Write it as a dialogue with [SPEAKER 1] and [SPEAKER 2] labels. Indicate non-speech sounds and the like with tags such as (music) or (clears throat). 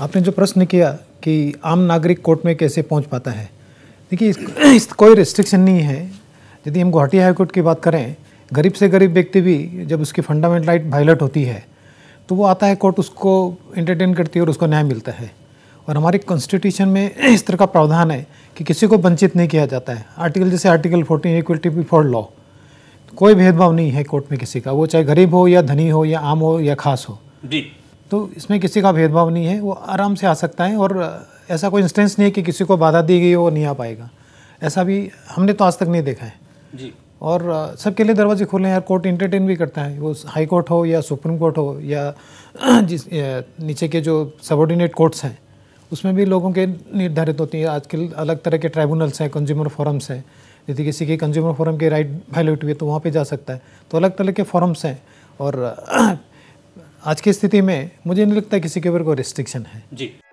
[SPEAKER 1] आपने जो प्रश्न किया कि आम नागरिक कोर्ट में कैसे पहुंच पाता है देखिए इस, इस कोई रिस्ट्रिक्शन नहीं है यदि हम गुवाहाटी हाईकोर्ट की बात करें गरीब से गरीब व्यक्ति भी जब उसकी फंडामेंटल राइट वायलट होती है तो वो आता है कोर्ट उसको इंटरटेन करती है और उसको न्याय मिलता है और हमारे कॉन्स्टिट्यूशन में इस तरह का प्रावधान है कि किसी को वंचित नहीं किया जाता है आर्टिकल जैसे article fourteen equity before law कोई भेदभाव नहीं है कोर्ट में किसी का वो चाहे गरीब हो या धनी हो या आम हो या खास हो जी तो इसमें किसी का भेदभाव नहीं है वो आराम से आ सकता है और ऐसा कोई इंस्टेंस नहीं है कि किसी को बाधा दी गई वो नहीं आ पाएगा ऐसा भी हमने तो आज तक नहीं देखा है जी और सबके लिए दरवाजे खोले हैं यार कोर्ट इंटरटेन भी करता है वो हाई कोर्ट हो या सुप्रीम कोर्ट हो या (clears throat) जिस नीचे के जो सबॉर्डिनेट कोर्ट्स हैं उसमें भी लोगों के निर्धारित होती है आजकल अलग तरह के ट्राइब्यूनल्स हैं कंज्यूमर फोरम्स हैं यदि किसी के कंज्यूमर फोरम के राइट वायलेट हुए तो वहाँ पर जा सकता है तो अलग तरह के फोरम्स हैं और (clears throat) आज की स्थिति में मुझे नहीं लगता किसी के ऊपर कोई रिस्ट्रिक्शन है
[SPEAKER 2] जी